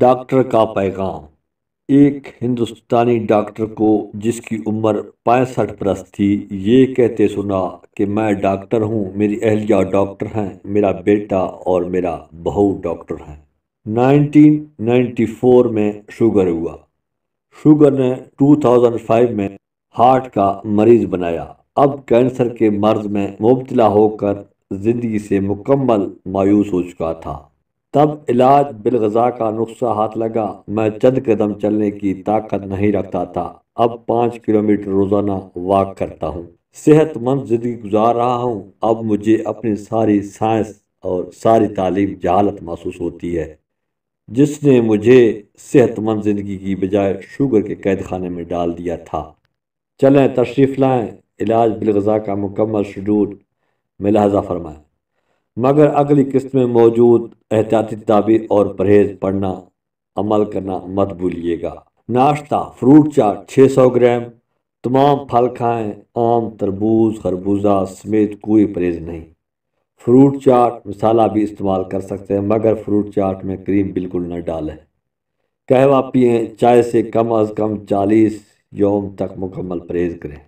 doctor का पैगाम एक हिंदुस्तानी डॉक्टर को जिसकी उम्र पैंसठ बरस थी ये कहते सुना कि मैं डॉक्टर हूँ मेरी अहलिया डॉक्टर हैं मेरा बेटा और मेरा बहू डॉक्टर हैं 1994 में शुगर हुआ शुगर ने 2005 में हार्ट का मरीज बनाया अब कैंसर के मर्ज में मुबतला होकर ज़िंदगी से मुकम्मल मायूस हो चुका था तब इलाज बिलगजा का नुस्खा हाथ लगा मैं चंद कदम चलने की ताकत नहीं रखता था अब पाँच किलोमीटर रोजाना वॉक करता हूँ सेहतमंद जिंदगी गुजार रहा हूँ अब मुझे अपनी सारी साइंस और सारी तालीम जहालत महसूस होती है जिसने मुझे सेहतमंद ज़िंदगी की बजाय शुगर के कैद खाने में डाल दिया था चलें तशरीफ़ लाएँ इलाज बिलगज़ा का मुकम्मल शेड्यूल मिलाजा फरमाएं फरमाएँ मगर अगली किस्त में मौजूद एहतियाती ताबी और परहेज पढ़ना अमल करना मत भूलिएगा नाश्ता फ्रूट चाट 600 ग्राम तमाम फल खाएं आम तरबूज खरबूजा समेत कोई परहेज नहीं फ्रूट चाट मसाला भी इस्तेमाल कर सकते हैं मगर फ्रूट चाट में क्रीम बिल्कुल न डालें कहवा पिए चाय से कम अज़ कम चालीस योम तक मुकम्मल परहेज़ करें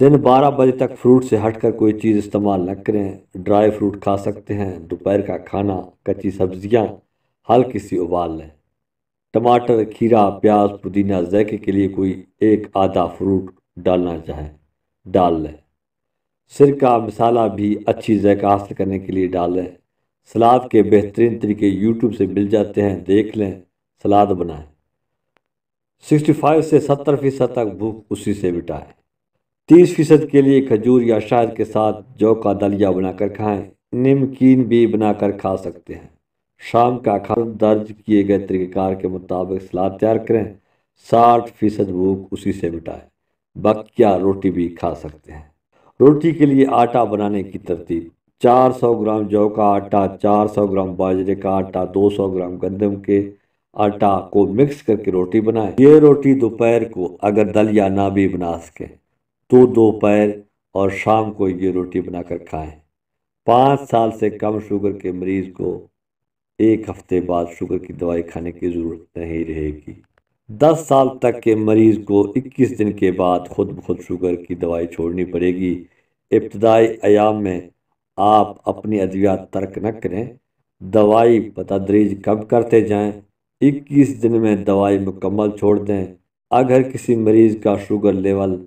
दिन 12 बजे तक फ्रूट से हटकर कोई चीज़ इस्तेमाल न करें ड्राई फ्रूट खा सकते हैं दोपहर का खाना कच्ची सब्जियां हल्की सी उबाल लें टमाटर खीरा प्याज पुदीना जैके के लिए कोई एक आधा फ्रूट डालना चाहें डाल लें सिरका मसाला भी अच्छी जैका हासिल करने के लिए डाल लें सलाद के बेहतरीन तरीके यूट्यूब से मिल जाते हैं देख लें सलाद बनाएं 65 से 70 फीसद तक भूख उसी से मिटाएं तीस फीसद के लिए खजूर या शायद के साथ जौ का दलिया बनाकर खाएं नमकीन भी बनाकर खा सकते हैं शाम का खाना दर्ज किए गए तरीक़ेकार के मुताबिक सलाद तैयार करें साठ फीसद भूख उसी से मिटाएं बकिया रोटी भी खा सकते हैं रोटी के लिए आटा बनाने की तरतीब 400 ग्राम जौ का आटा 400 ग्राम बाजरे का आटा 200 ग्राम गंदम के आटा को मिक्स करके रोटी बनाएं ये रोटी दोपहर को अगर दलिया ना भी बना सकें तो दोपहर और शाम को ये रोटी बनाकर खाएं पाँच साल से कम शुगर के मरीज को एक हफ्ते बाद शुगर की दवाई खाने की ज़रूरत नहीं रहेगी दस साल तक के मरीज़ को इक्कीस दिन के बाद खुद खुद शुगर की दवाई छोड़नी पड़ेगी इब्तदाई आयाम में आप अपनी अद्वियात तर्क न करें दवाई बतदरीज कम करते जाएं इक्कीस दिन में दवाई मुकम्मल छोड़ दें अगर किसी मरीज़ का शुगर लेवल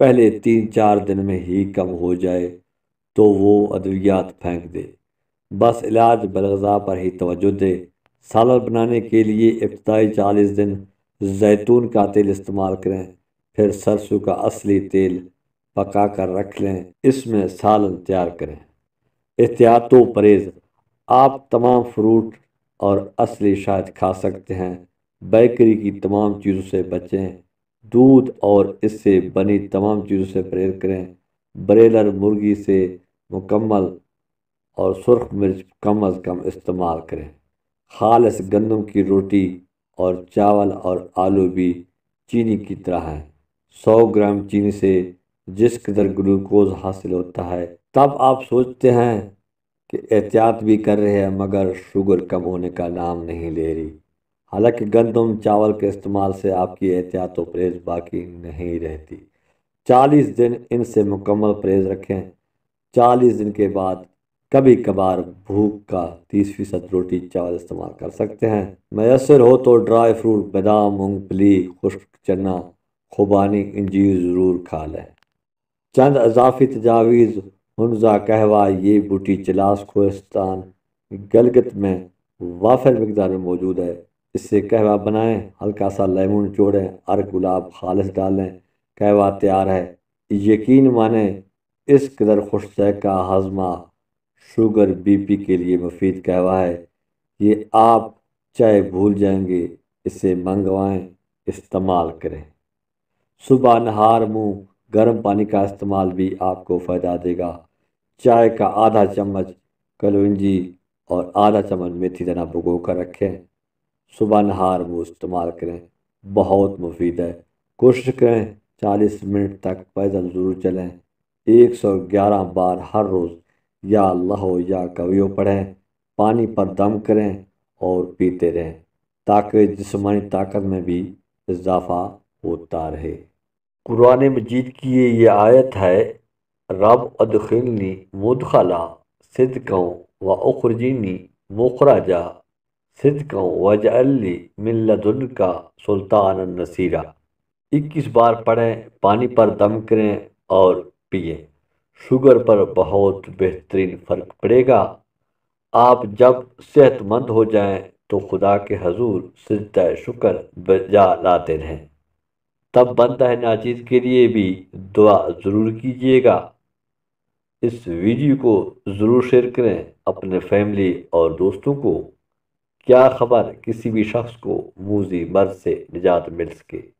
पहले तीन चार दिन में ही कम हो जाए तो वो अद्वियात फेंक दे बस इलाज बलगज़ा पर ही तोज्जो दे सालन बनाने के लिए इब्तदाई चालीस दिन जैतून का तेल इस्तेमाल करें फिर सरसों का असली तेल पका कर रख लें इसमें सालन तैयार करें एहतियात परहेज़ आप तमाम फ्रूट और असली शायद खा सकते हैं बेकरी की तमाम चीज़ों से बचें दूध और इससे बनी तमाम चीज़ों से परहेज करें ब्रेलर मुर्गी से मुकम्मल और सुरख मिर्च कम अज़ कम इस्तेमाल करें खालस गंदम की रोटी और चावल और आलू भी चीनी की तरह हैं सौ ग्राम चीनी से जिस कदर ग्लूकोज हासिल होता है तब आप सोचते हैं कि एहतियात भी कर रहे हैं मगर शुगर कम होने का नाम नहीं ले रही हालांकि गंदम चावल के इस्तेमाल से आपकी एहतियात तो परहेज बाकी नहीं रहती चालीस दिन इनसे मुकम्मल परहेज रखें चालीस दिन के बाद कभी कभार भूख का तीस फीसद रोटी चावल इस्तेमाल कर सकते हैं मैसर हो तो ड्राई फ्रूट बादाम मूंगफली खुश्क चना खुबानी इंजीर ज़रूर खा लें चंद अजाफी तजावीज़ हनजा कहवा ये बूटी चिलास खोस्तान गलगत में वाफर मकदार में मौजूद है इससे कहवा बनाएं हल्का सा लेमन चोड़ें और गुलाब खालिश डालें कहवा तैयार है यकीन माने इस कदर खुश का हाजमा शुगर बीपी के लिए मुफीद कहवा है ये आप चाय भूल जाएंगे इसे मंगवाएं इस्तेमाल करें सुबह नहार मुँह गर्म पानी का इस्तेमाल भी आपको फ़ायदा देगा चाय का आधा चम्मच कलौंजी और आधा चम्मच मेथी दाना भुगो कर रखें सुबह नहार वो इस्तेमाल करें बहुत मुफीद है कोशिश करें चालीस मिनट तक पैदल ज़रूर चलें एक सौ ग्यारह बार हर रोज़ या अल्लाह या कवियों पढ़ें पानी पर दम करें और पीते रहें ताकि जिसमानी ताकत में भी इजाफा होता रहे कुरान मजीद की ये, आयत है रब अदखिलनी मुदखला सिदकों व उखरजीनी मुखराजा सिद्कों वजअली अली का सुल्तान नसीरा इक्कीस बार पढ़ें पानी पर दम करें और पिए शुगर पर बहुत बेहतरीन फ़र्क पड़ेगा आप जब सेहतमंद हो जाएं तो खुदा के हजूर सिद्ध शुक्र बजा लाते रहें तब बनता है नाचीज के लिए भी दुआ ज़रूर कीजिएगा इस वीडियो को ज़रूर शेयर करें अपने फैमिली और दोस्तों को क्या खबर किसी भी शख्स को मूजी मर्ज से निजात मिल सके